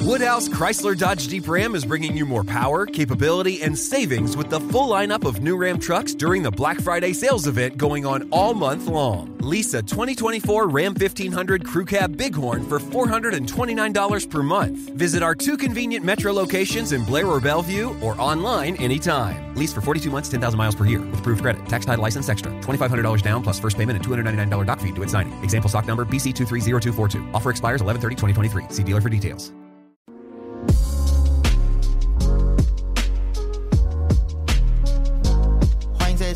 Woodhouse Chrysler Dodge Jeep Ram is bringing you more power, capability, and savings with the full lineup of new Ram trucks during the Black Friday sales event going on all month long. Lease a 2024 Ram 1500 Crew Cab Bighorn for $429 per month. Visit our two convenient metro locations in Blair or Bellevue or online anytime. Lease for 42 months, 10,000 miles per year with approved credit. Tax title license extra. $2,500 down plus first payment and $299 doc fee due at signing. Example stock number BC230242. Offer expires 11 2023. See dealer for details.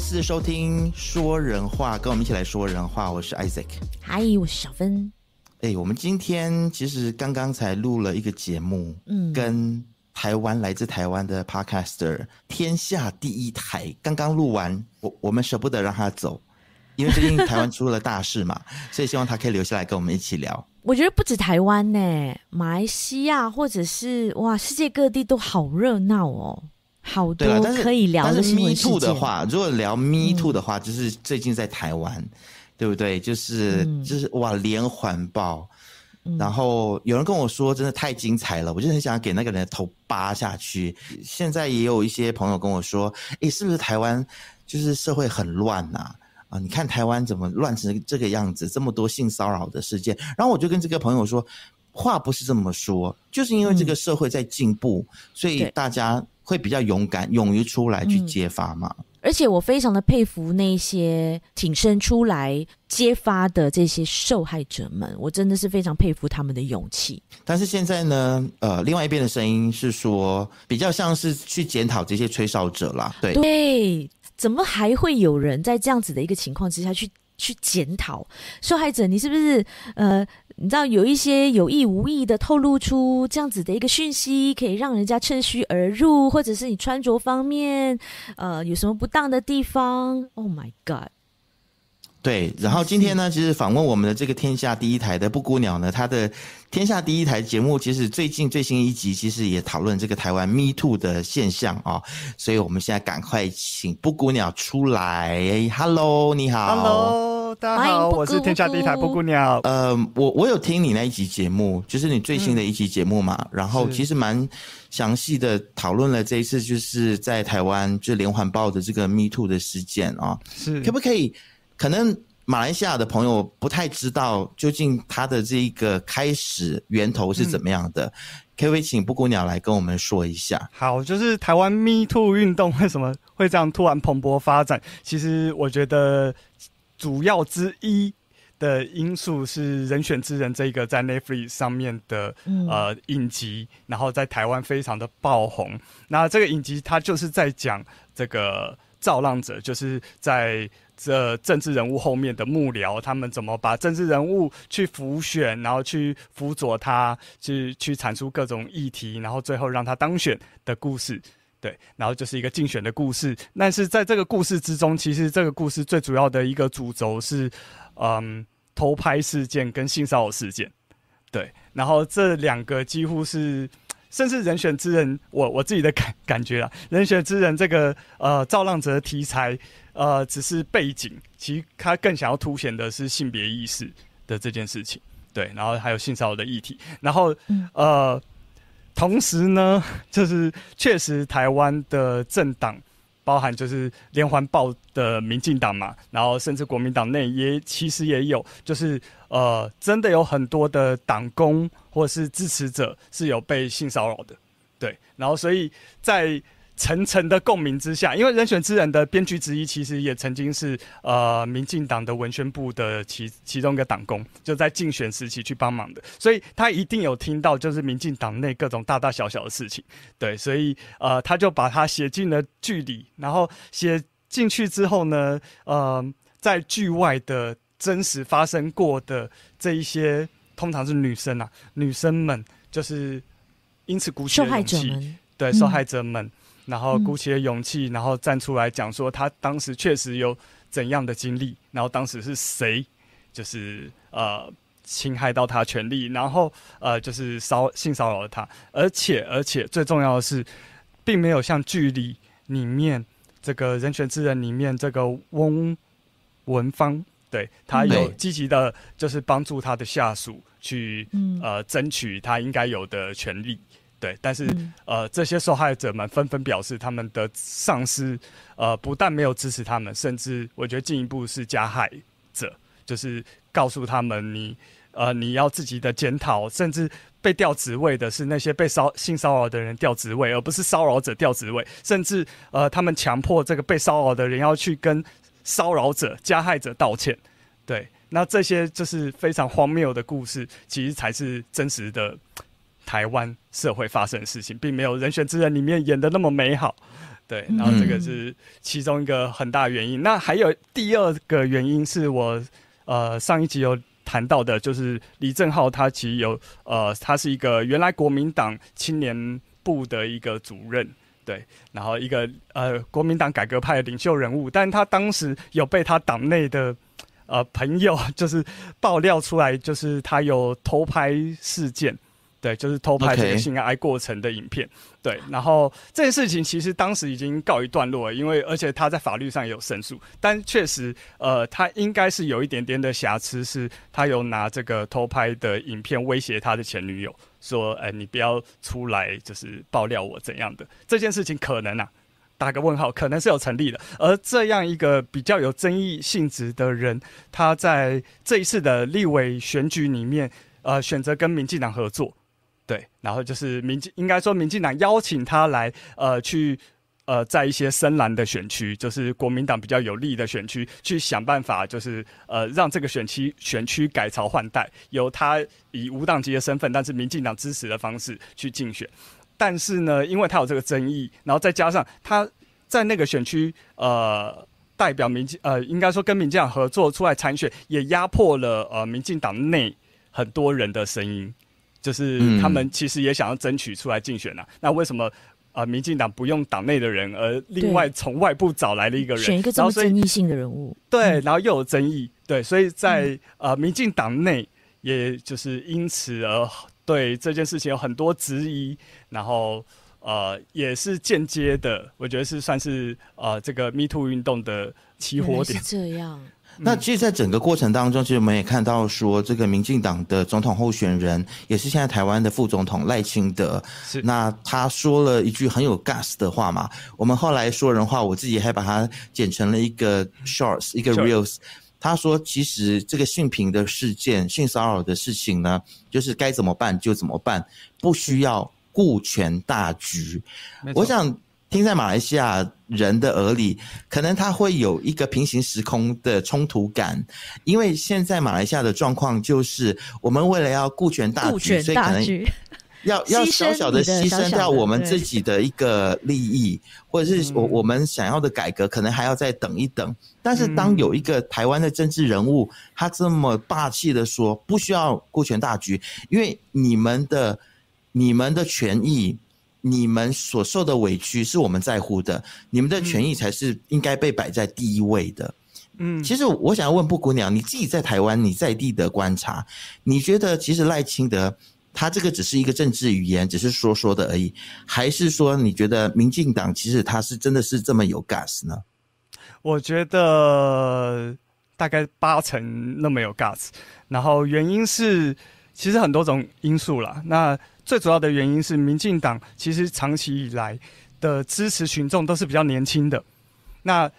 次收听说人话，跟我们一起来说人话。我是 Isaac，嗨，我是小芬。哎，我们今天其实刚刚才录了一个节目，嗯，跟台湾来自台湾的 podcaster 天下第一台刚刚录完，我我们舍不得让他走，因为最近台湾出了大事嘛，所以希望他可以留下来跟我们一起聊。我觉得不止台湾呢，马来西亚或者是哇，世界各地都好热闹哦。好多，但是但是 o o 的话，如果聊 Me Too 的话，就是最近在台湾，对不对？就是就是哇连环爆，然后有人跟我说，真的太精彩了，我就很想给那个人头扒下去。现在也有一些朋友跟我说，哎，是不是台湾就是社会很乱呐？啊，你看台湾怎么乱成这个样子，这么多性骚扰的事件。然后我就跟这个朋友说，话不是这么说，就是因为这个社会在进步，所以大家。会比较勇敢，勇于出来去揭发嘛。而且我非常的佩服那些挺身出来揭发的这些受害者们，我真的是非常佩服他们的勇气。但是现在呢，呃，另外一边的声音是说，比较像是去检讨这些吹哨者啦。对，怎么还会有人在这样子的一个情况之下去去检讨受害者？你是不是呃？你知道有一些有意无意的透露出这样子的一个讯息，可以让人家趁虚而入，或者是你穿着方面，呃，有什么不当的地方？Oh my god！对，然后今天呢，其实访问我们的这个天下第一台的布谷鸟呢，它的天下第一台节目其实最近最新一集其实也讨论这个台湾 Me Too 的现象啊，所以我们现在赶快请布谷鸟出来，Hello，你好，Hello。大家好，我是天下第一台布谷鸟。呃，我我有听你那一集节目，就是你最新的一集节目嘛，然后其实蛮详细的讨论了这一次就是在台湾就连环爆的这个 Me Too 的事件啊。是，可不可以？可能马来西亚的朋友不太知道究竟它的这一个开始源头是怎么样的，可不可以请布谷鸟来跟我们说一下？好，就是台湾 Me Too 运动为什么会这样突然蓬勃发展？其实我觉得。主要之一的因素是人选之人，这个在 Netflix 上面的呃影集，然后在台湾非常的爆红。那这个影集它就是在讲这个造浪者，就是在这政治人物后面的幕僚，他们怎么把政治人物去辅选，然后去辅佐他去去阐述各种议题，然后最后让他当选的故事。对，然后就是一个竞选的故事，但是在这个故事之中，其实这个故事最主要的一个主轴是，嗯，偷拍事件跟性骚扰事件，对，然后这两个几乎是，甚至人选之人，我我自己的感感觉啊，人选之人这个呃赵浪哲题材，呃只是背景，其实他更想要凸显的是性别意识的这件事情，对，然后还有性骚扰的议题，然后呃。同时呢，就是确实台湾的政党，包含就是连环爆的民进党嘛，然后甚至国民党内也其实也有，就是呃，真的有很多的党工或是支持者是有被性骚扰的，对，然后所以在。层层的共鸣之下，因为《人选之人》的编剧之一，其实也曾经是呃民进党的文宣部的其其中一个党工，就在竞选时期去帮忙的，所以他一定有听到就是民进党内各种大大小小的事情，对，所以呃他就把它写进了剧里，然后写进去之后呢，呃在剧外的真实发生过的这一些，通常是女生啊，女生们就是因此鼓起勇气，对受害者们。然后鼓起了勇气，然后站出来讲说，他当时确实有怎样的经历，然后当时是谁，就是呃侵害到他权利，然后呃就是骚性骚扰了他，而且而且最重要的是，并没有像剧里里面这个人权之人里面这个翁文芳，对他有积极的，就是帮助他的下属去呃争取他应该有的权利。对，但是呃，这些受害者们纷纷表示，他们的上司呃不但没有支持他们，甚至我觉得进一步是加害者，就是告诉他们你呃你要自己的检讨，甚至被调职位的是那些被骚性骚扰的人调职位，而不是骚扰者调职位，甚至呃他们强迫这个被骚扰的人要去跟骚扰者加害者道歉。对，那这些就是非常荒谬的故事，其实才是真实的。台湾社会发生的事情，并没有《人选之人》里面演的那么美好，对。然后这个是其中一个很大原因。那还有第二个原因是我，呃，上一集有谈到的，就是李正浩他其实有，呃，他是一个原来国民党青年部的一个主任，对。然后一个呃国民党改革派领袖人物，但他当时有被他党内的呃朋友就是爆料出来，就是他有偷拍事件。对，就是偷拍这个性爱过程的影片。对，然后这件事情其实当时已经告一段落，了，因为而且他在法律上也有胜诉，但确实，呃，他应该是有一点点的瑕疵，是他有拿这个偷拍的影片威胁他的前女友，说，哎，你不要出来，就是爆料我怎样的这件事情，可能啊，打个问号，可能是有成立的。而这样一个比较有争议性质的人，他在这一次的立委选举里面，呃，选择跟民进党合作。对，然后就是民进，应该说民进党邀请他来，呃，去，呃，在一些深蓝的选区，就是国民党比较有利的选区，去想办法，就是呃，让这个选区选区改朝换代，由他以无党籍的身份，但是民进党支持的方式去竞选。但是呢，因为他有这个争议，然后再加上他在那个选区，呃，代表民进，呃，应该说跟民进党合作出来参选，也压迫了呃民进党内很多人的声音。就是他们其实也想要争取出来竞选呐，那为什么啊？民进党不用党内的人，而另外从外部找来了一个人，选一个争议性的人物。对，然后又有争议，对，所以在呃民进党内也就是因此而对这件事情有很多质疑，然后呃，也是间接的，我觉得是算是呃这个 Me Too 运动的起火点这样。那其实，在整个过程当中，其实我们也看到说，这个民进党的总统候选人，也是现在台湾的副总统赖清德，那他说了一句很有 gas 的话嘛。我们后来说人话，我自己还把它剪成了一个 shorts，一个 reels。他说，其实这个性平的事件、性骚扰的事情呢，就是该怎么办就怎么办，不需要顾全大局。我想。听在马来西亚人的耳里，可能他会有一个平行时空的冲突感，因为现在马来西亚的状况就是，我们为了要顾全大局，所以可能要要小小的牺牲掉我们自己的一个利益，或者是我我们想要的改革，可能还要再等一等。但是当有一个台湾的政治人物，他这么霸气的说，不需要顾全大局，因为你们的你们的权益。你们所受的委屈是我们在乎的，你们的权益才是应该被摆在第一位的。嗯，其实我想要问布谷鸟，你自己在台湾你在地的观察，你觉得其实赖清德他这个只是一个政治语言，只是说说的而已，还是说你觉得民进党其实他是真的是这么有 gas 呢？我觉得大概八成那么有 gas，然后原因是其实很多种因素啦。那最主要的原因是，民进党其实长期以来的支持群众都是比较年轻的，那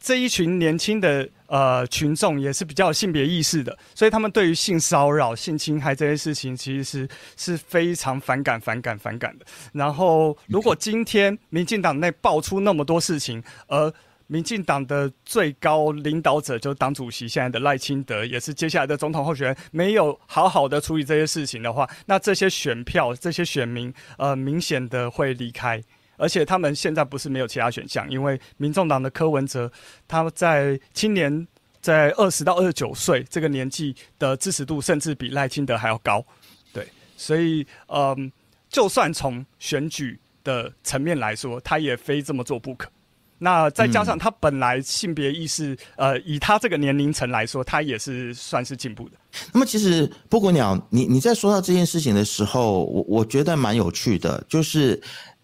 这一群年轻的呃群众也是比较有性别意识的，所以他们对于性骚扰、性侵害这些事情，其实是是非常反感、反感、反感的。然后，如果今天民进党内爆出那么多事情，而民进党的最高领导者，就是党主席，现在的赖清德，也是接下来的总统候选人。没有好好的处理这些事情的话，那这些选票、这些选民，呃，明显的会离开。而且他们现在不是没有其他选项，因为民众党的柯文哲，他在青年在二十到二十九岁这个年纪的支持度，甚至比赖清德还要高。对，所以，嗯，就算从选举的层面来说，他也非这么做不可。那再加上他本来性别意识，呃，以他这个年龄层来说，他也是算是进步的。那么其实布谷鸟，你你在说到这件事情的时候，我我觉得蛮有趣的，就是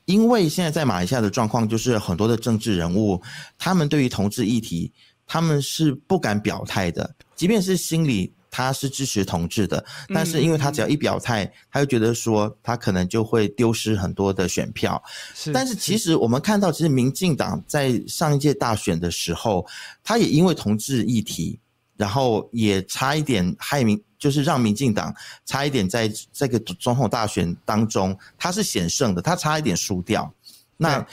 因为现在在马来西亚的状况，就是很多的政治人物，他们对于同志议题，他们是不敢表态的，即便是心里。他是支持同志的，但是因为他只要一表态，他就觉得说他可能就会丢失很多的选票。但是其实我们看到，其实民进党在上一届大选的时候，他也因为同志议题，然后也差一点害民，就是让民进党差一点在这个总统大选当中他是险胜的，他差一点输掉。那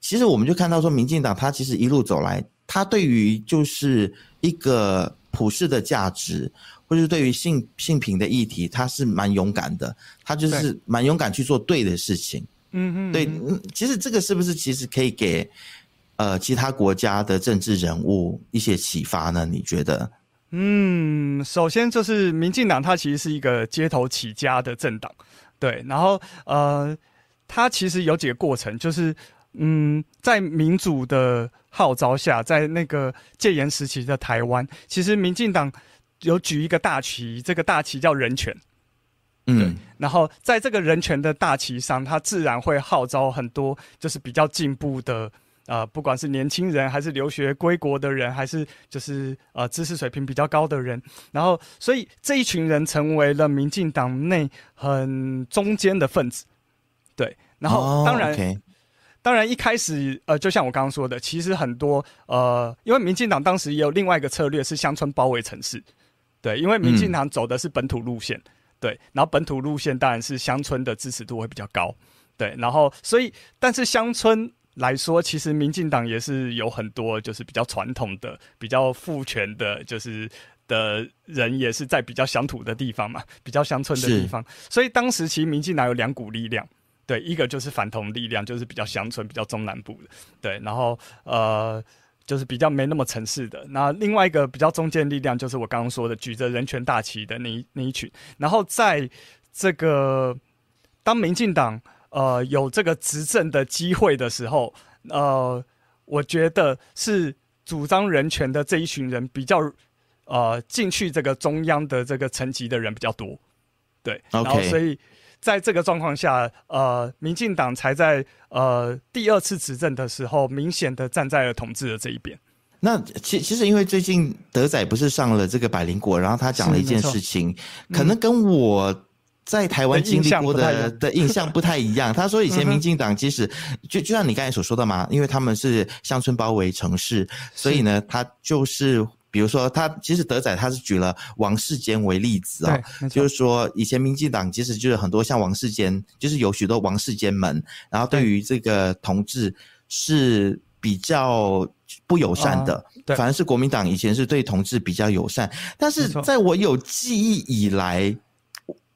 其实我们就看到，说民进党他其实一路走来，他对于就是一个普世的价值。或者对于性性平的议题，他是蛮勇敢的，他就是蛮勇敢去做对的事情。嗯嗯，对，其实这个是不是其实可以给呃其他国家的政治人物一些启发呢？你觉得？嗯，首先就是民进党，它其实是一个街头起家的政党，对。然后呃，它其实有几个过程，就是嗯，在民主的号召下，在那个戒严时期的台湾，其实民进党。有举一个大旗，这个大旗叫人权，嗯，然后在这个人权的大旗上，他自然会号召很多，就是比较进步的，呃，不管是年轻人还是留学归国的人，还是就是呃知识水平比较高的人，然后所以这一群人成为了民进党内很中间的分子，对，然后当然，当然一开始，呃，就像我刚刚说的，其实很多，呃，因为民进党当时也有另外一个策略是乡村包围城市。对，因为民进党走的是本土路线，对，然后本土路线当然是乡村的支持度会比较高，对，然后所以，但是乡村来说，其实民进党也是有很多就是比较传统的、比较父权的，就是的人也是在比较乡土的地方嘛，比较乡村的地方，所以当时其实民进党有两股力量，对，一个就是反统力量，就是比较乡村、比较中南部的，对，然后呃。就是比较没那么城市的，那另外一个比较中间力量，就是我刚刚说的举着人权大旗的那一那一群。然后在这个当民进党呃有这个执政的机会的时候，呃，我觉得是主张人权的这一群人比较呃进去这个中央的这个层级的人比较多，对，然后所以。在这个状况下，呃，民进党才在呃第二次执政的时候，明显的站在了统治的这一边。那其其实因为最近德仔不是上了这个百灵果，然后他讲了一件事情，可能跟我在台湾经历过的的印象不太一样。他说以前民进党其实就就像你刚才所说的嘛，因为他们是乡村包围城市，所以呢，他就是。比如说，他其实德仔他是举了王世坚为例子啊，就是说以前民进党其实就是很多像王世坚，就是有许多王世坚们，然后对于这个同志是比较不友善的。对，反而是国民党以前是对同志比较友善。但是在我有记忆以来，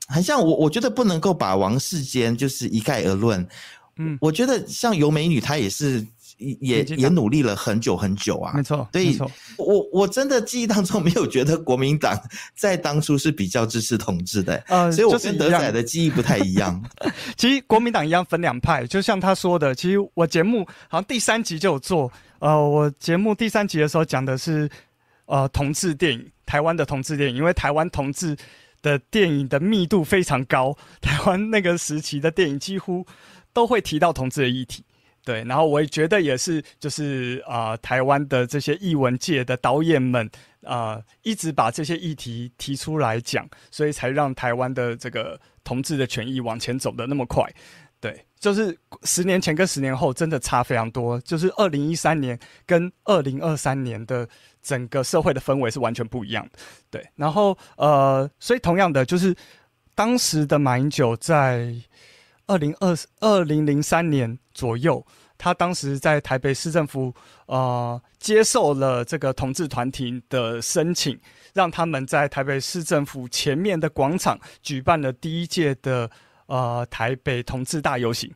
很像我，我觉得不能够把王世坚就是一概而论。嗯，我觉得像尤美女她也是。也也努力了很久很久啊，没错，对，没错。我我真的记忆当中没有觉得国民党在当初是比较支持同志的，所以我跟德仔的记忆不太一样。其实国民党一样分两派，就像他说的，其实我节目好像第三集就有做，呃，我节目第三集的时候讲的是呃同志电影，台湾的同志电影，因为台湾同志的电影的密度非常高，台湾那个时期的电影几乎都会提到同志的议题。对，然后我也觉得也是，就是啊，台湾的这些译文界的导演们啊，一直把这些议题提出来讲，所以才让台湾的这个同志的权益往前走的那么快。对，就是十年前跟十年后真的差非常多，就是二零一三年跟二零二三年的整个社会的氛围是完全不一样的。对，然后呃，所以同样的，就是当时的马英九在。二零二二零零三年左右，他当时在台北市政府，呃，接受了这个同志团体的申请，让他们在台北市政府前面的广场举办了第一届的呃台北同志大游行。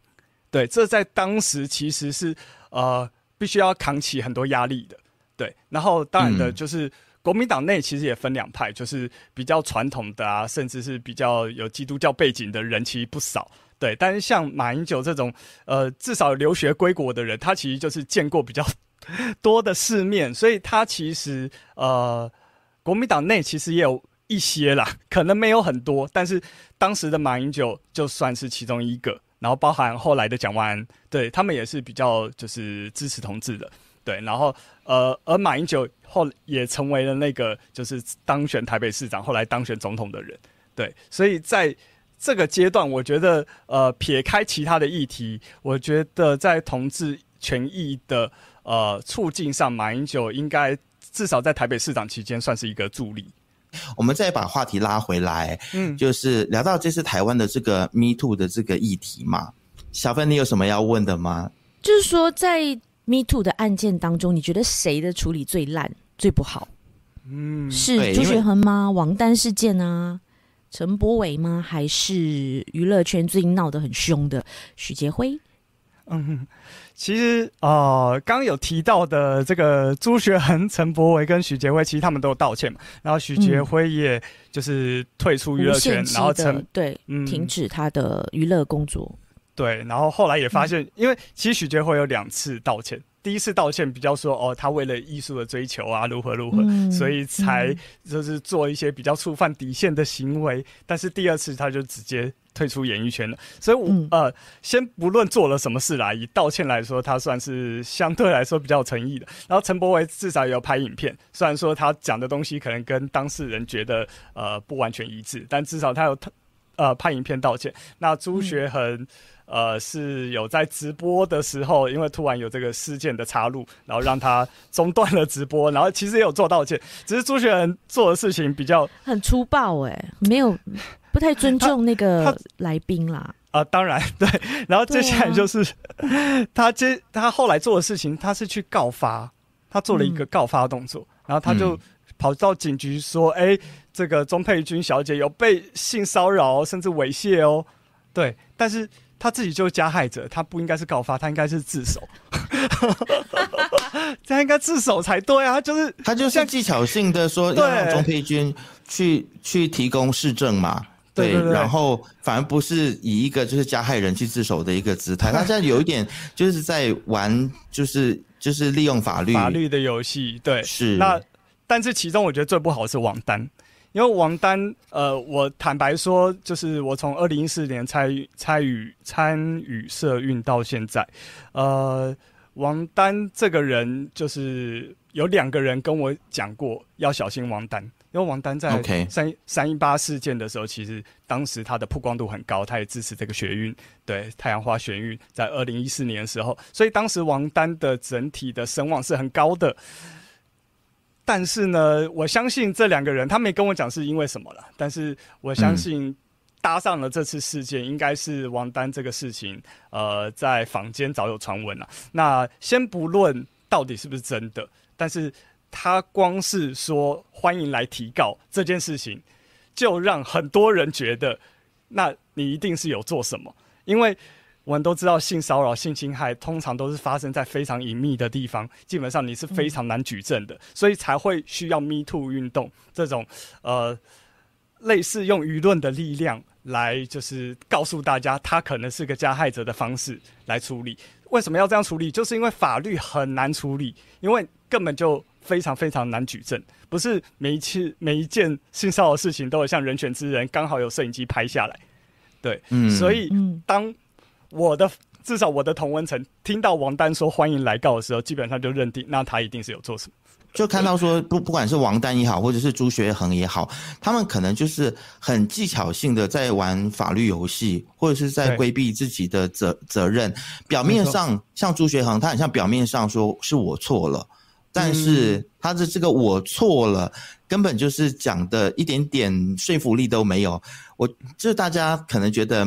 对，这在当时其实是呃必须要扛起很多压力的。对，然后当然的就是国民党内其实也分两派，就是比较传统的啊，甚至是比较有基督教背景的人其实不少。对，但是像马英九这种，呃，至少留学归国的人，他其实就是见过比较 多的世面，所以他其实呃，国民党内其实也有一些啦，可能没有很多，但是当时的马英九就算是其中一个，然后包含后来的蒋万安，对他们也是比较就是支持同志的，对，然后呃，而马英九后也成为了那个就是当选台北市长，后来当选总统的人，对，所以在。这个阶段，我觉得，呃，撇开其他的议题，我觉得在同志权益的呃促进上，马英九应该至少在台北市长期间算是一个助力。我们再把话题拉回来，嗯，就是聊到这次台湾的这个 Me Too 的这个议题嘛。小芬，你有什么要问的吗？就是说，在 Me Too 的案件当中，你觉得谁的处理最烂、最不好？嗯，是朱学恒吗？王丹事件啊？陈柏伟吗？还是娱乐圈最近闹得很凶的许杰辉？嗯，其实啊，刚有提到的这个朱学恒、陈柏伟跟许杰辉，其实他们都有道歉嘛。然后许杰辉也就是退出娱乐圈，然后陈对，嗯，停止他的娱乐工作。对，然后后来也发现，因为其实许杰辉有两次道歉。第一次道歉比较说哦，他为了艺术的追求啊，如何如何，所以才就是做一些比较触犯底线的行为。但是第二次他就直接退出演艺圈了。所以，我呃，先不论做了什么事啦，以道歉来说，他算是相对来说比较诚意的。然后，陈柏维至少也有拍影片，虽然说他讲的东西可能跟当事人觉得呃不完全一致，但至少他有他。呃，拍影片道歉。那朱学恒，呃，是有在直播的时候，因为突然有这个事件的插入，然后让他中断了直播。然后其实也有做道歉，只是朱学恒做的事情比较很粗暴，哎，没有 不太尊重那个来宾啦。啊，当然 对。然后接下来就是他接他后来做的事情，他是去告发，他做了一个告发动作，然后他就。跑到警局说：“哎，这个钟佩君小姐有被性骚扰，甚至猥亵哦。”对，但是她自己就是加害者，她不应该是告发，她应该是自首。她 应该自首才对啊！他就是他就是技巧性的说，让钟佩君去去提供市政嘛。对然后反而不是以一个就是加害人去自首的一个姿态，他现在有一点就是在玩，就是就是利用法律法律的游戏。对，是那。但是其中我觉得最不好是王丹，因为王丹，呃，我坦白说，就是我从二零一四年参与参与参与社运到现在，呃，王丹这个人，就是有两个人跟我讲过要小心王丹，因为王丹在三三一八事件的时候，其实当时他的曝光度很高，他也支持这个学运，对太阳花学运，在二零一四年的时候，所以当时王丹的整体的声望是很高的。但是呢，我相信这两个人，他没跟我讲是因为什么了。但是我相信，搭上了这次事件，应该是王丹这个事情，呃，在坊间早有传闻了。那先不论到底是不是真的，但是他光是说欢迎来提告这件事情，就让很多人觉得，那你一定是有做什么，因为。我们都知道，性骚扰、性侵害通常都是发生在非常隐秘的地方，基本上你是非常难举证的，所以才会需要 Me Too 运动这种，呃，类似用舆论的力量来就是告诉大家，他可能是个加害者的方式来处理。为什么要这样处理？就是因为法律很难处理，因为根本就非常非常难举证，不是每一次每一件性骚扰事情都有像人权之人刚好有摄影机拍下来，对，嗯，所以当。我的至少我的童文层听到王丹说欢迎来告的时候，基本上就认定那他一定是有做什么。就看到说不不管是王丹也好，或者是朱学恒也好，他们可能就是很技巧性的在玩法律游戏，或者是在规避自己的责责任。表面上像朱学恒，他好像表面上说是我错了。但是他的这个我错了，根本就是讲的一点点说服力都没有。我就是大家可能觉得，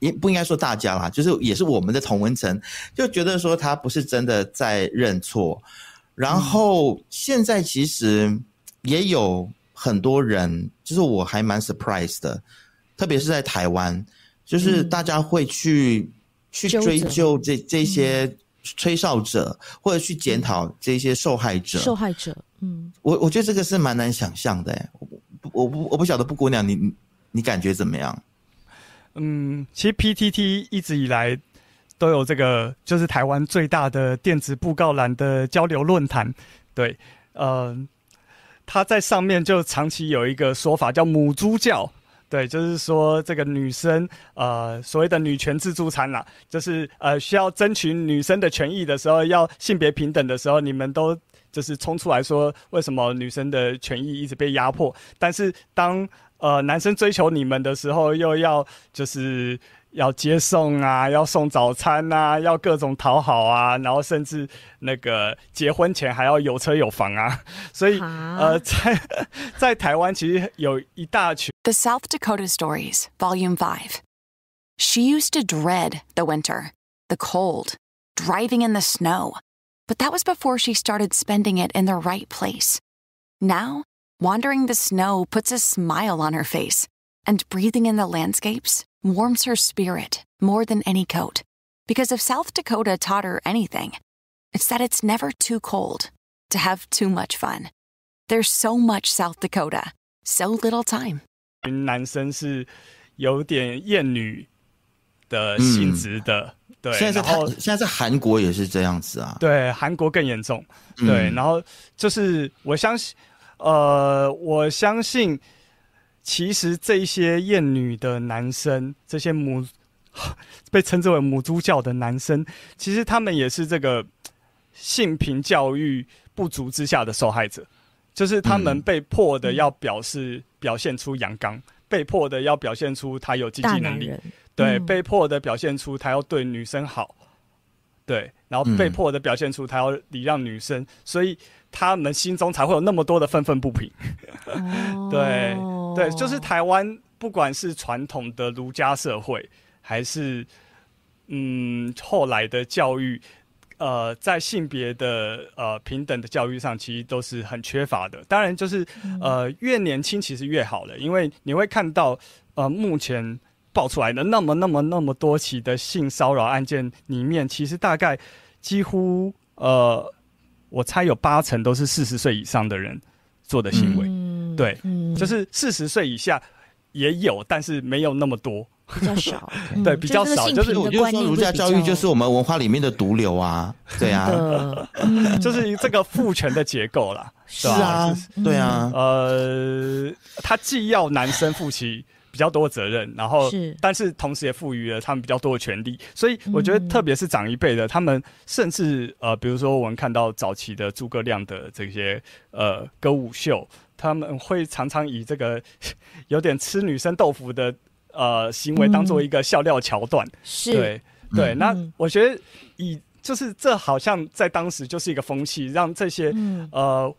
不不应该说大家啦，就是也是我们的同文层就觉得说他不是真的在认错。然后现在其实也有很多人，就是我还蛮 surprise 的，特别是在台湾，就是大家会去去追究这这些。吹哨者，或者去检讨这些受害者。受害者，嗯，我我觉得这个是蛮难想象的。我，我，我不，我不晓得布姑娘，你你感觉怎么样？嗯，其实 P T T 一直以来都有这个，就是台湾最大的电子布告栏的交流论坛。对，嗯，他在上面就长期有一个说法，叫“母猪叫”。对，就是说这个女生，呃，所谓的女权自助餐啦，就是呃，需要争取女生的权益的时候，要性别平等的时候，你们都就是冲出来说，为什么女生的权益一直被压迫？但是当呃男生追求你们的时候，又要就是。要接送啊，要送早餐啊，要各种讨好啊，然后甚至那个结婚前还要有车有房啊，所以呃，在在台湾其实有一大群。The South Dakota Stories, Volume Five. She used to dread the winter, the cold, driving in the snow, but that was before she started spending it in the right place. Now, wandering the snow puts a smile on her face and breathing in the landscapes warms her spirit more than any coat. Because if South Dakota taught her anything, it's that it's never too cold to have too much fun. There's so much South Dakota, so little time. 其实，这些艳女的男生，这些母 被称之为母猪教的男生，其实他们也是这个性平教育不足之下的受害者。就是他们被迫的要表示表现出阳刚，被迫的要表现出他有经济能力，对，被迫的表现出他要对女生好，对，然后被迫的表现出他要礼让女生，所以。他们心中才会有那么多的愤愤不平，对对，就是台湾，不管是传统的儒家社会，还是嗯后来的教育，呃，在性别的呃平等的教育上，其实都是很缺乏的。当然，就是呃越年轻其实越好了，因为你会看到呃目前爆出来的那么那么那么多起的性骚扰案件里面，其实大概几乎呃。我猜有八成都是四十岁以上的人做的行为，对，就是四十岁以下也有，但是没有那么多，比较少，对，比较少。就是我，就说儒家教育就是我们文化里面的毒瘤啊，对啊，就是这个父权的结构啦，是啊，对啊，呃，他既要男生负妻。比较多责任，然后但是同时也赋予了他们比较多的权利，所以我觉得，特别是长一辈的，他们甚至呃，比如说我们看到早期的诸葛亮的这些呃歌舞秀，他们会常常以这个 有点吃女生豆腐的呃行为当做一个笑料桥段。是，对，对。那我觉得以就是这好像在当时就是一个风气，让这些呃。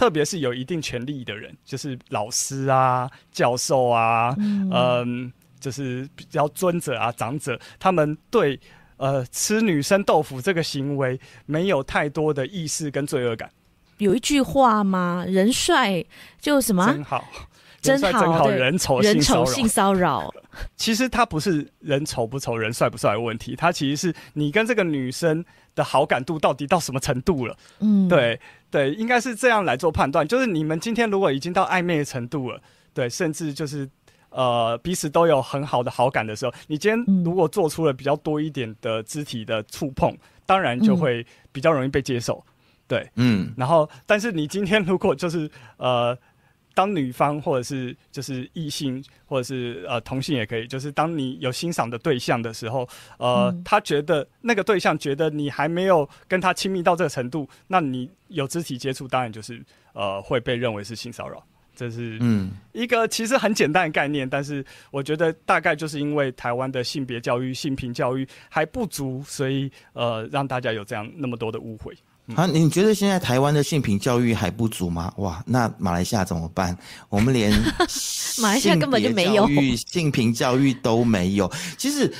特别是有一定权力的人，就是老师啊、教授啊，嗯，就是比较尊者啊、长者，他们对呃吃女生豆腐这个行为没有太多的意识跟罪恶感。有一句话吗？人帅就什么？真好，真好，人丑性骚扰。其实他不是人丑不丑、人帅不帅的问题，他其实是你跟这个女生的好感度到底到什么程度了？嗯，对。对，应该是这样来做判断。就是你们今天如果已经到暧昧的程度了，对，甚至就是，呃，彼此都有很好的好感的时候，你今天如果做出了比较多一点的肢体的触碰，当然就会比较容易被接受，对，嗯。然后，但是你今天如果就是呃。当女方或者是就是异性或者是呃同性也可以，就是当你有欣赏的对象的时候，呃，他觉得那个对象觉得你还没有跟他亲密到这个程度，那你有肢体接触，当然就是呃会被认为是性骚扰。这是嗯一个其实很简单的概念，但是我觉得大概就是因为台湾的性别教育、性平教育还不足，所以呃让大家有这样那么多的误会。啊，你觉得现在台湾的性平教育还不足吗？哇，那马来西亚怎么办？我们连 马来西亚根本就没有性平教育都没有。其实，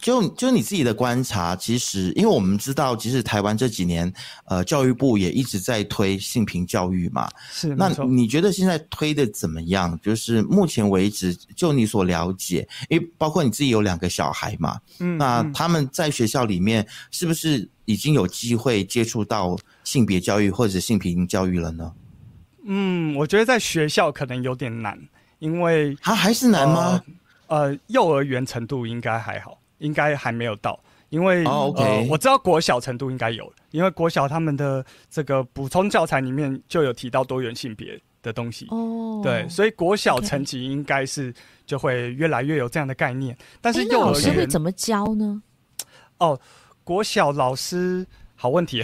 就就你自己的观察，其实因为我们知道，其实台湾这几年，呃，教育部也一直在推性平教育嘛。是，那你觉得现在推的怎么样？就是目前为止，就你所了解，因为包括你自己有两个小孩嘛，嗯，那他们在学校里面是不是？已经有机会接触到性别教育或者性平教育了呢。嗯，我觉得在学校可能有点难，因为啊还是难吗？呃，幼儿园程度应该还好，应该还没有到，因为 OK，我知道国小程度应该有，因为国小他们的这个补充教材里面就有提到多元性别的东西哦，对，所以国小层级应该是就会越来越有这样的概念，但是幼儿师会怎么教呢？哦。国小老师，好问题。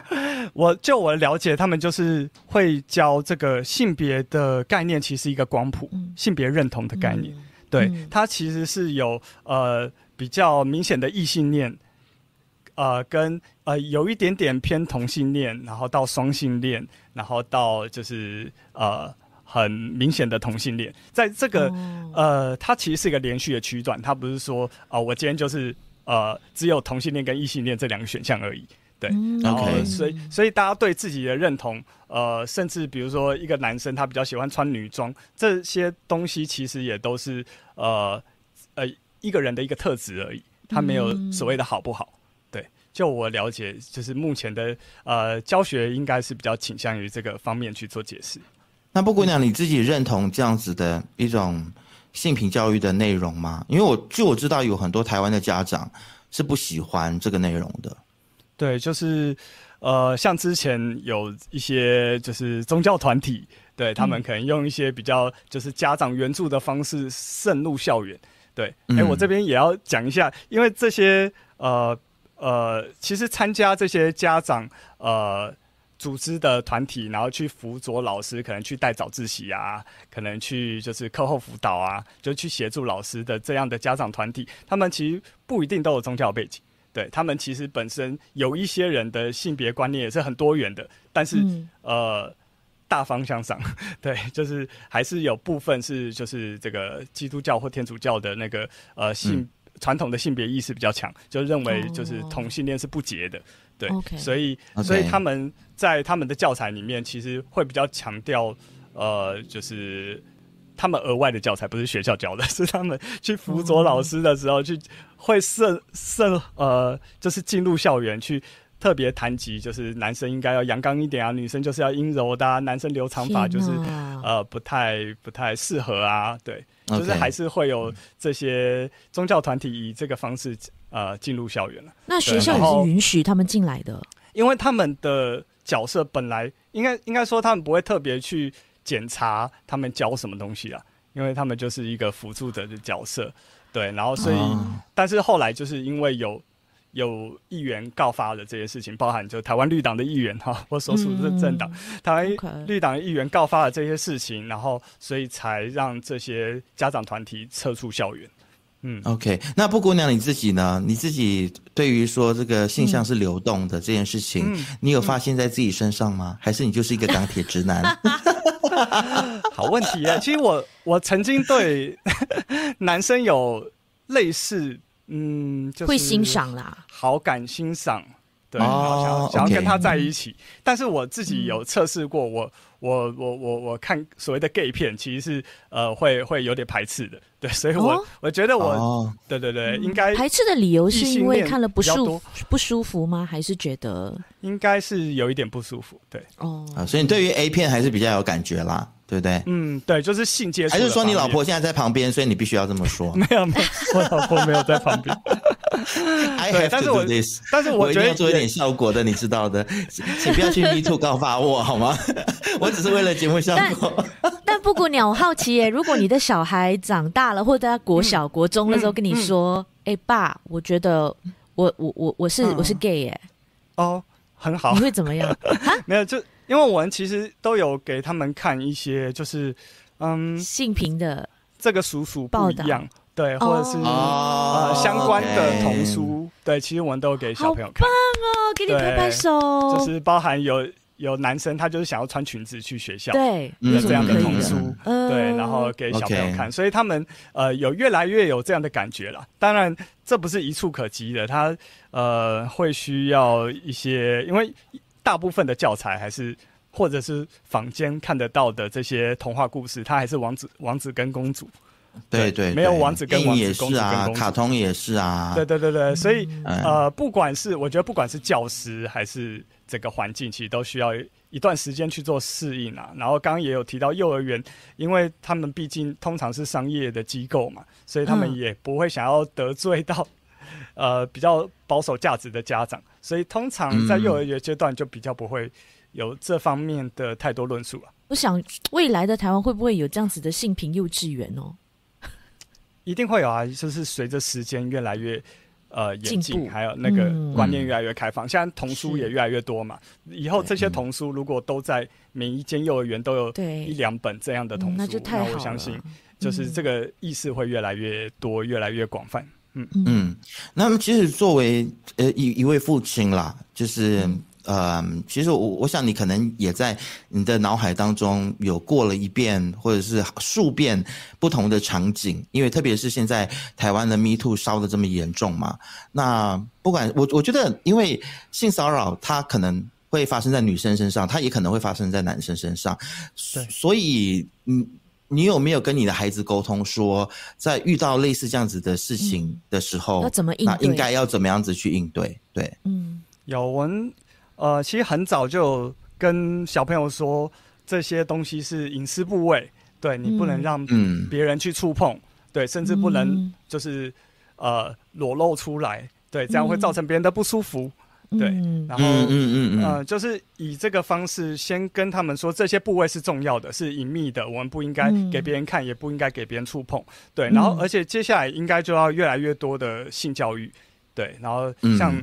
我就我的了解，他们就是会教这个性别的概念，其实一个光谱，性别认同的概念。对，它其实是有呃比较明显的异性恋，呃跟呃有一点点偏同性恋，然后到双性恋，然后到就是呃很明显的同性恋。在这个呃，它其实是一个连续的曲段，它不是说啊，我今天就是。呃，只有同性恋跟异性恋这两个选项而已，对。然后，所以，所以大家对自己的认同，呃，甚至比如说一个男生他比较喜欢穿女装，这些东西其实也都是呃呃一个人的一个特质而已，他没有所谓的好不好。对，就我了解，就是目前的呃教学应该是比较倾向于这个方面去做解释。那布姑娘，你自己认同这样子的一种？性平教育的内容吗？因为我就我知道有很多台湾的家长是不喜欢这个内容的。对，就是，呃，像之前有一些就是宗教团体，对他们可能用一些比较就是家长援助的方式渗入校园。对，哎，我这边也要讲一下，因为这些呃呃，其实参加这些家长呃。组织的团体，然后去辅佐老师，可能去带早自习啊，可能去就是课后辅导啊，就去协助老师的这样的家长团体，他们其实不一定都有宗教背景，对他们其实本身有一些人的性别观念也是很多元的，但是呃大方向上，对，就是还是有部分是就是这个基督教或天主教的那个呃性传统的性别意识比较强，就认为就是同性恋是不洁的，对，所以所以他们。在他们的教材里面，其实会比较强调，呃，就是他们额外的教材不是学校教的，是他们去辅佐老师的时候去会渗渗呃，就是进入校园去特别谈及，就是男生应该要阳刚一点啊，女生就是要阴柔的，男生留长发就是呃不太不太适合啊，对，就是还是会有这些宗教团体以这个方式呃进入校园了。那学校也是允许他们进来的，因为他们的。角色本来应该应该说他们不会特别去检查他们教什么东西啊，因为他们就是一个辅助者的角色，对。然后所以，但是后来就是因为有有议员告发了这些事情，包含就台湾绿党的议员哈，我所属的政党台湾绿党议员告发了这些事情，然后所以才让这些家长团体撤出校园。嗯，OK，那布姑娘你自己呢？你自己对于说这个性向是流动的这件事情，你有发现在自己身上吗？还是你就是一个钢铁直男？好问题啊！其实我我曾经对 男生有类似，嗯，就是会欣赏啦，好感欣赏，对，想要跟他在一起。但是我自己有测试过我。我我我我看所谓的 gay 片，其实是呃会会有点排斥的，对，所以我我觉得我哦、对对对，应该排斥的理由是因为看了不舒不舒服吗？还是觉得应该是有一点不舒服，对哦，啊，所以你对于 A 片还是比较有感觉啦，对不对？嗯，对，就是性接触，还是说你老婆现在在旁边，所以你必须要这么说？没有没有，我老婆没有在旁边。I have to do this，但是我一定要做一点效果的，你知道的，请不要去 Me Too 告发我好吗？我只是为了节目效果。但布谷鸟好奇耶，如果你的小孩长大了，或者他国小、国中的时候跟你说：“哎爸，我觉得我、我、我、我是我是 gay 耶。”哦，很好，你会怎么样没有，就因为我们其实都有给他们看一些，就是嗯，性平的这个叔叔报道。对，或者是相关的童书，对，其实我们都给小朋友看。好棒哦，给你拍拍手。就是包含有有男生，他就是想要穿裙子去学校，对，这样的童书，对，然后给小朋友看，所以他们呃有越来越有这样的感觉了。当然，这不是一触可及的，他呃会需要一些，因为大部分的教材还是或者是坊间看得到的这些童话故事，它还是王子王子跟公主。对对，没有王子跟王子公啊，卡通也是啊。对对对对，所以呃，不管是我觉得不管是教师还是这个环境，其实都需要一段时间去做适应啊。然后刚刚也有提到幼儿园，因为他们毕竟通常是商业的机构嘛，所以他们也不会想要得罪到呃比较保守价值的家长，所以通常在幼儿园阶段就比较不会有这方面的太多论述了。我想未来的台湾会不会有这样子的性平幼稚园哦？一定会有啊，就是随着时间越来越，呃，进步，还有那个观念越来越开放，现在童书也越来越多嘛。以后这些童书如果都在每一间幼儿园都有一两本这样的童书，那我相信，就是这个意识会越来越多，越来越广泛。嗯嗯，那么其实作为呃一一位父亲啦，就是。嗯，其实我我想你可能也在你的脑海当中有过了一遍，或者是数遍不同的场景，因为特别是现在台湾的 Me Too 烧的这么严重嘛。那不管我我觉得，因为性骚扰它可能会发生在女生身上，它也可能会发生在男生身上，所以嗯。你有没有跟你的孩子沟通说，在遇到类似这样子的事情的时候，那怎么应？那应该要怎么样子去应对？对，嗯，有文。呃，其实很早就跟小朋友说这些东西是隐私部位，对你不能让别人去触碰，对，甚至不能就是呃裸露出来，对，这样会造成别人的不舒服，对。然后，嗯嗯嗯嗯，呃，就是以这个方式先跟他们说这些部位是重要的，是隐秘的，我们不应该给别人看，也不应该给别人触碰，对。然后，而且接下来应该就要越来越多的性教育，对。然后像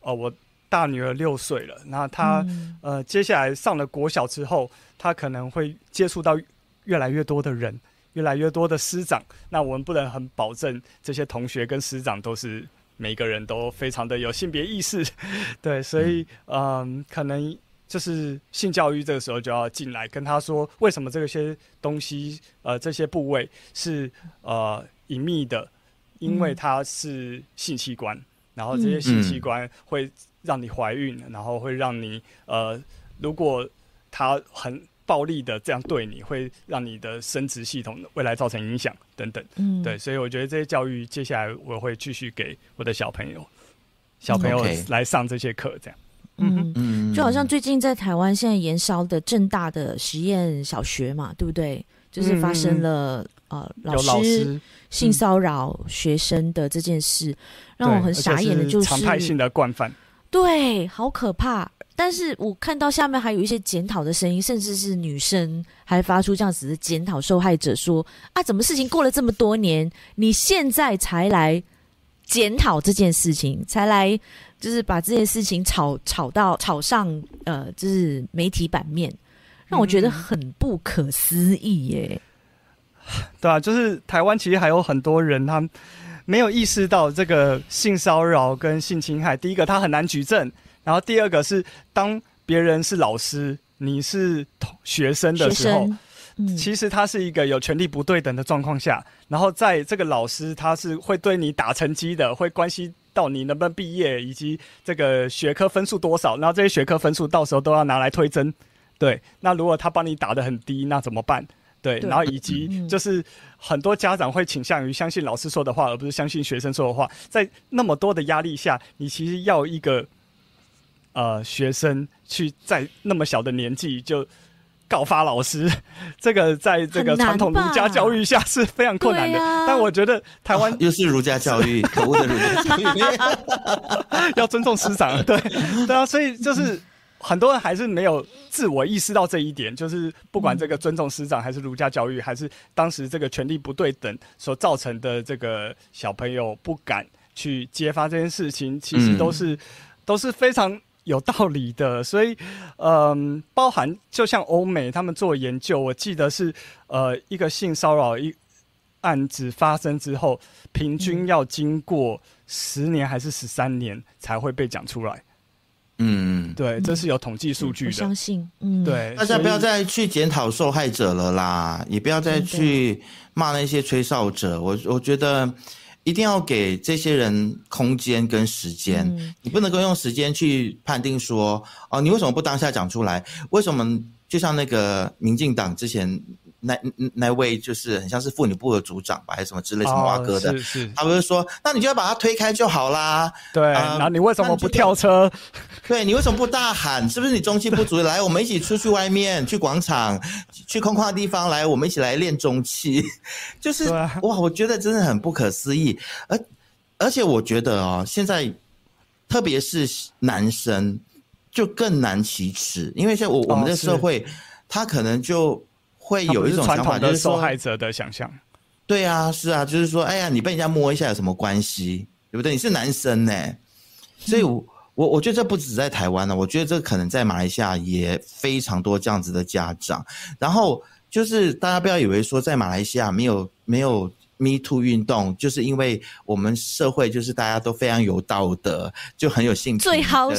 呃我。大女儿六岁了，那她呃，接下来上了国小之后，她可能会接触到越来越多的人，越来越多的师长。那我们不能很保证这些同学跟师长都是每个人都非常的有性别意识，对，所以嗯，可能就是性教育这个时候就要进来跟她说，为什么这些东西呃这些部位是呃隐秘的，因为它是性器官。然后这些性器官会让你怀孕，然后会让你呃，如果他很暴力的这样对你会让你的生殖系统未来造成影响等等。嗯，对，所以我觉得这些教育接下来我会继续给我的小朋友小朋友来上这些课，这样。嗯嗯，就好像最近在台湾现在延烧的正大的实验小学嘛，对不对？就是发生了。呃，老师性骚扰学生的这件事，让我很傻眼的，就是常态性的惯犯。对，好可怕。但是我看到下面还有一些检讨的声音，甚至是女生还发出这样子的检讨。受害者说：“啊，怎么事情过了这么多年，你现在才来检讨这件事情，才来就是把这件事情炒炒到炒上呃，就是媒体版面，让我觉得很不可思议耶。” 对啊，就是台湾其实还有很多人，他没有意识到这个性骚扰跟性侵害。第一个，他很难举证；然后第二个是，当别人是老师，你是学生的时候，其实他是一个有权利不对等的状况下。然后在这个老师，他是会对你打成绩的，会关系到你能不能毕业，以及这个学科分数多少。然后这些学科分数到时候都要拿来推增。对。那如果他帮你打得很低，那怎么办？对，然后以及就是很多家长会倾向于相信老师说的话，而不是相信学生说的话。在那么多的压力下，你其实要一个呃学生去在那么小的年纪就告发老师，这个在这个传统儒家教育下是非常困难的。但我觉得台湾又是儒家教育，可恶的儒家教育，要尊重师长，对，对啊，所以就是。很多人还是没有自我意识到这一点，就是不管这个尊重师长，还是儒家教育，还是当时这个权力不对等所造成的这个小朋友不敢去揭发这件事情，其实都是都是非常有道理的。所以，嗯，包含就像欧美他们做研究，我记得是呃一个性骚扰一案子发生之后，平均要经过十年还是十三年才会被讲出来。嗯，对，这是有统计数据的，相信，嗯，对，大家不要再去检讨受害者了啦，也不要再去骂那些吹哨者。我我觉得一定要给这些人空间跟时间，你不能够用时间去判定说，哦，你为什么不当下讲出来？为什么就像那个民进党之前？那那位就是很像是妇女部的组长吧，还是什么之类什么瓜哥的？他不是说，那你就要把他推开就好啦。对，那你为什么不跳车？对你为什么不大喊？是不是你中气不足？来，我们一起出去外面，去广场，去空旷的地方，来，我们一起来练中气。就是哇，我觉得真的很不可思议。而而且我觉得哦，现在特别是男生就更难启齿，因为像我我们的社会，他可能就。会有一种想法，就是受害者的想象。对啊，是啊，就是说，哎呀，你被人家摸一下有什么关系？对不对？你是男生呢，所以，我我我觉得这不止在台湾呢，我觉得这可能在马来西亚也非常多这样子的家长。然后就是大家不要以为说在马来西亚没有没有。Me too 运动，就是因为我们社会就是大家都非常有道德，就很有兴趣。最好的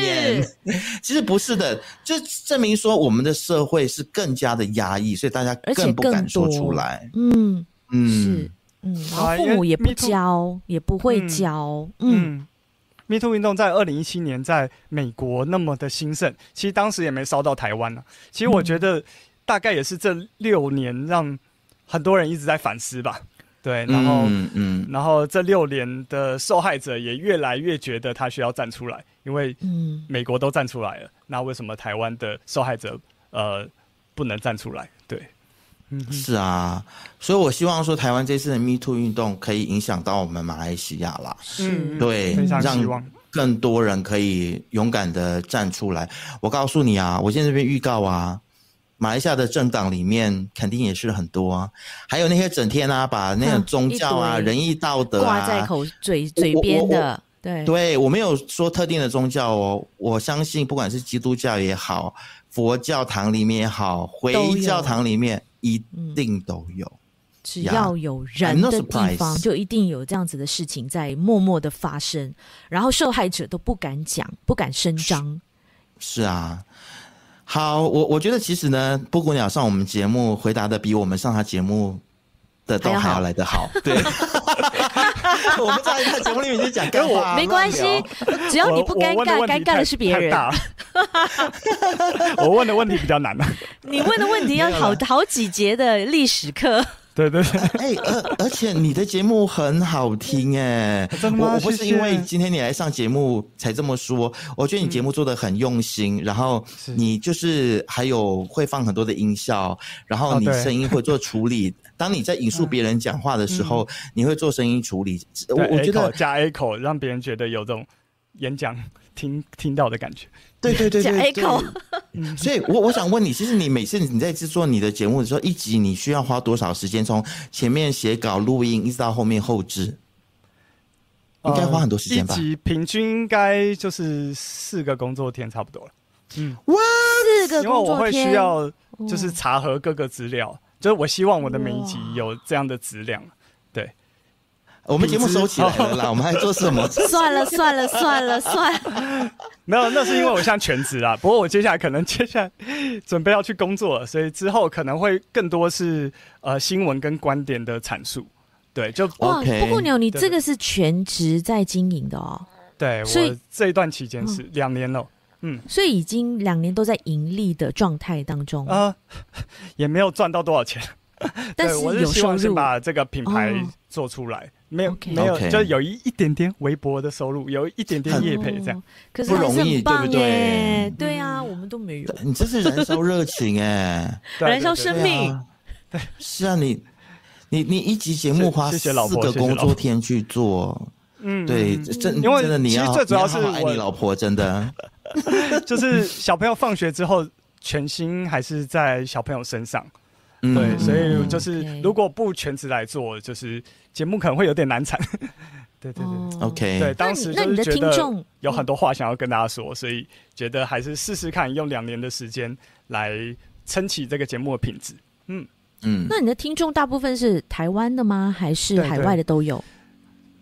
念。其实不是的，就证明说我们的社会是更加的压抑，所以大家更不敢说出来。嗯嗯，是嗯，父母也不教，也不会教。嗯，Me too 运动在二零一七年在美国那么的兴盛，其实当时也没烧到台湾呢。其实我觉得大概也是这六年让很多人一直在反思吧。对，然后，嗯嗯，然后这六年的受害者也越来越觉得他需要站出来，因为，嗯，美国都站出来了，那为什么台湾的受害者呃不能站出来？对，嗯，是啊，所以我希望说台湾这次的 Me Too 运动可以影响到我们马来西亚啦，是，对，让更多人可以勇敢的站出来。我告诉你啊，我现在这边预告啊。马来西亚的政党里面肯定也是很多啊，还有那些整天啊把那种宗教啊、仁义道德挂在口嘴嘴边的，对，对我没有说特定的宗教哦。我相信不管是基督教也好，佛教堂里面也好，回教堂里面一定都有，只要有人的地方，就一定有这样子的事情在默默的发生，然后受害者都不敢讲，不敢声张。是啊。好，我我觉得其实呢，布谷鸟上我们节目回答的比我们上他节目的都还要来得好。对，我们在节目里面就讲，跟我没关系，只要你不尴尬，尴尬的是别人。我问的问题比较难啊，你问的问题要好好几节的历史课。对对，哎，而而且你的节目很好听，哎，我不是因为今天你来上节目才这么说，我觉得你节目做的很用心，然后你就是还有会放很多的音效，然后你声音会做处理。当你在引述别人讲话的时候，你会做声音处理。我觉得加一口，让别人觉得有种演讲。听听到的感觉，对对对对 e c 所以，我我想问你，其实你每次你在制作你的节目的时候，一集你需要花多少时间？从前面写稿、录音，一直到后面后置，应该花很多时间吧？一集平均应该就是四个工作天，差不多了。嗯，哇，四个！因为我会需要就是查核各个资料，就是我希望我的每一集有这样的质量，对。我们节目收起来了，我们还做什么？算了算了算了算了。没有，那是因为我在全职啊。不过我接下来可能接下来准备要去工作了，所以之后可能会更多是呃新闻跟观点的阐述。对，就 OK。不过牛，你这个是全职在经营的哦。对，我这一段期间是两年了。嗯，所以已经两年都在盈利的状态当中啊，也没有赚到多少钱。但是，我是希望是把这个品牌做出来。没有，没有，就有一一点点微薄的收入，有一点点业配这样，可是不容易，对不对？对啊，我们都没有。你这是燃烧热情哎，燃烧生命，对，是啊，你你你一集节目花四个工作天去做，嗯，对，真因为真的，其实最主要是爱你老婆，真的，就是小朋友放学之后，全心还是在小朋友身上。对，所以就是如果不全职来做，就是节目可能会有点难产。对对对，OK。对，当时就是觉得有很多话想要跟大家说，所以觉得还是试试看，用两年的时间来撑起这个节目的品质。嗯嗯。那你的听众大部分是台湾的吗？还是海外的都有？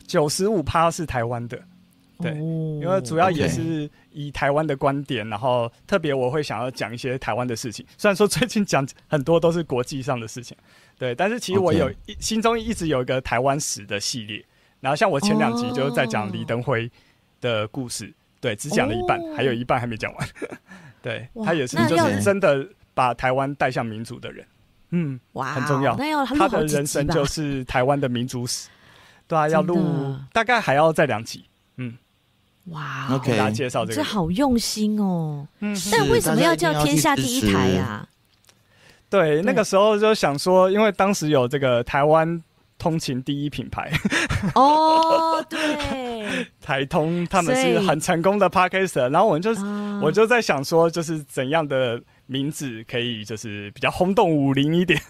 九十五趴是台湾的。对，因为主要也是以台湾的观点，然后特别我会想要讲一些台湾的事情。虽然说最近讲很多都是国际上的事情，对，但是其实我有一心中一直有一个台湾史的系列。然后像我前两集就是在讲李登辉的故事，对，只讲了一半，还有一半还没讲完。对他也是，就是真的把台湾带向民主的人，嗯，哇，很重要。要他的人生就是台湾的民主史，对啊，要录大概还要再两集，嗯。哇，给大家介绍这个，是好用心哦。嗯，但为什么要叫天下第一台啊？对，那个时候就想说，因为当时有这个台湾通勤第一品牌。哦，对，台通他们是很成功的 p a r k a s 然后我就我就在想说，就是怎样的。名字可以就是比较轰动武林一点，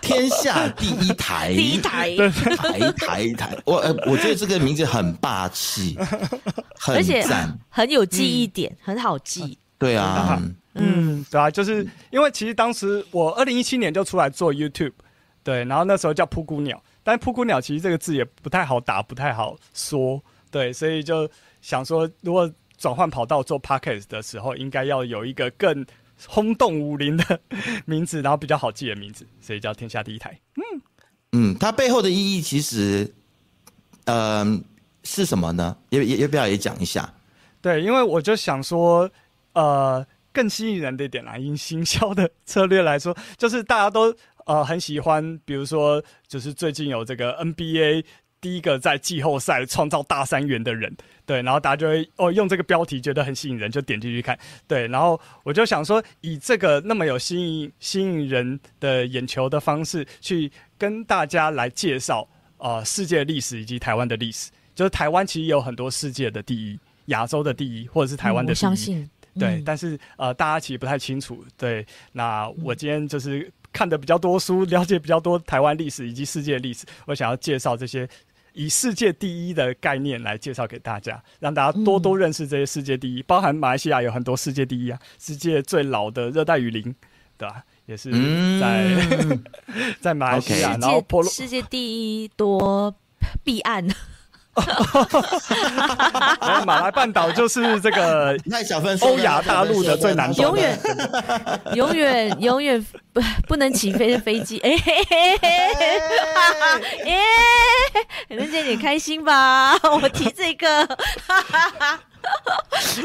天下第一台，第一台，台台台。我我觉得这个名字很霸气，而且很有记忆点，很好记。对啊，嗯，对啊，就是因为其实当时我二零一七年就出来做 YouTube，对，然后那时候叫扑谷鸟，但是扑谷鸟其实这个字也不太好打，不太好说，对，所以就想说如果。转换跑道做 p o c k s t 的时候，应该要有一个更轰动武林的名字，然后比较好记的名字，所以叫天下第一台。嗯嗯，它背后的意义其实，呃，是什么呢？也也要不要也讲一下？对，因为我就想说，呃，更吸引人的点啦，因行销的策略来说，就是大家都呃很喜欢，比如说，就是最近有这个 NBA。第一个在季后赛创造大三元的人，对，然后大家就会哦用这个标题觉得很吸引人，就点进去看，对，然后我就想说，以这个那么有吸引吸引人的眼球的方式，去跟大家来介绍啊世界历史以及台湾的历史，就是台湾其实有很多世界的第一、亚洲的第一，或者是台湾的相信，对，但是呃大家其实不太清楚，对，那我今天就是看的比较多书，了解比较多台湾历史以及世界历史，我想要介绍这些。以世界第一的概念来介绍给大家，让大家多多认识这些世界第一，包含马来西亚有很多世界第一啊，世界最老的热带雨林，对吧？也是在 在马来西亚，然后世界第一多 避难。哈哈马来半岛就是这个欧亚大陆的最南端，永远、永远、永远不不能起飞的飞机。哎，哎，哎，哎，哎，哎，哎，哎，你开心吧？我提这个，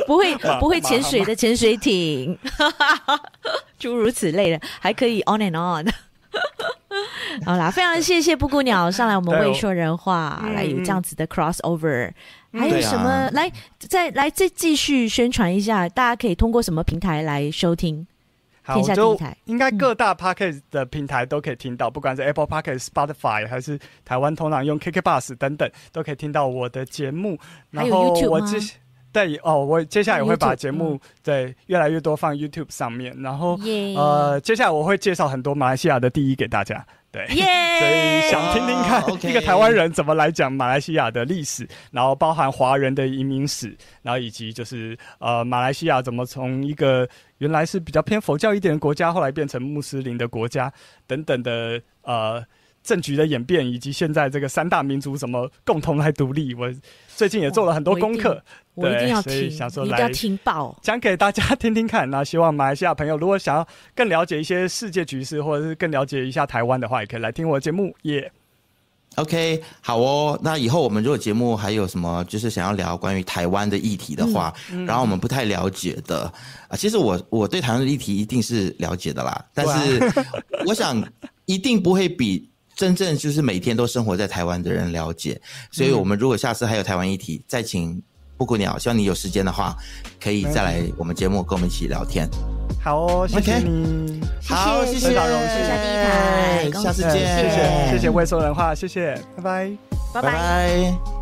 不会不会潜水的潜水艇，诸如此类的，还可以 on and on。好啦，非常谢谢布谷鸟上来，我们未说人话来有这样子的 crossover，还有什么来再来再继续宣传一下，大家可以通过什么平台来收听？天下第一台应该各大 p a r c a s t 的平台都可以听到，不管是 Apple p a r c a s t Spotify 还是台湾通常用 KK Bus 等等，都可以听到我的节目。还有 YouTube 对哦，我接下来也会把节目在越来越多放 YouTube 上面，然后呃，接下来我会介绍很多马来西亚的第一给大家，对，所以想听听看一个台湾人怎么来讲马来西亚的历史，然后包含华人的移民史，然后以及就是呃，马来西亚怎么从一个原来是比较偏佛教一点的国家，后来变成穆斯林的国家等等的呃。政局的演变，以及现在这个三大民族怎么共同来独立，我最近也做了很多功课，我一定要听，一定来听报，讲给大家听听看。那希望马来西亚朋友如果想要更了解一些世界局势，或者是更了解一下台湾的话，也可以来听我的节目。也 OK，好哦。那以后我们如果节目还有什么就是想要聊关于台湾的议题的话，然后我们不太了解的啊，其实我我对台湾的议题一定是了解的啦，但是我想一定不会比。真正就是每天都生活在台湾的人了解，所以我们如果下次还有台湾议题，再请布谷鸟，希望你有时间的话，可以再来我们节目跟我们一起聊天。好哦，谢谢，好谢谢老荣，谢谢第一下次见，谢谢谢谢未说人话，谢谢，拜拜，拜拜。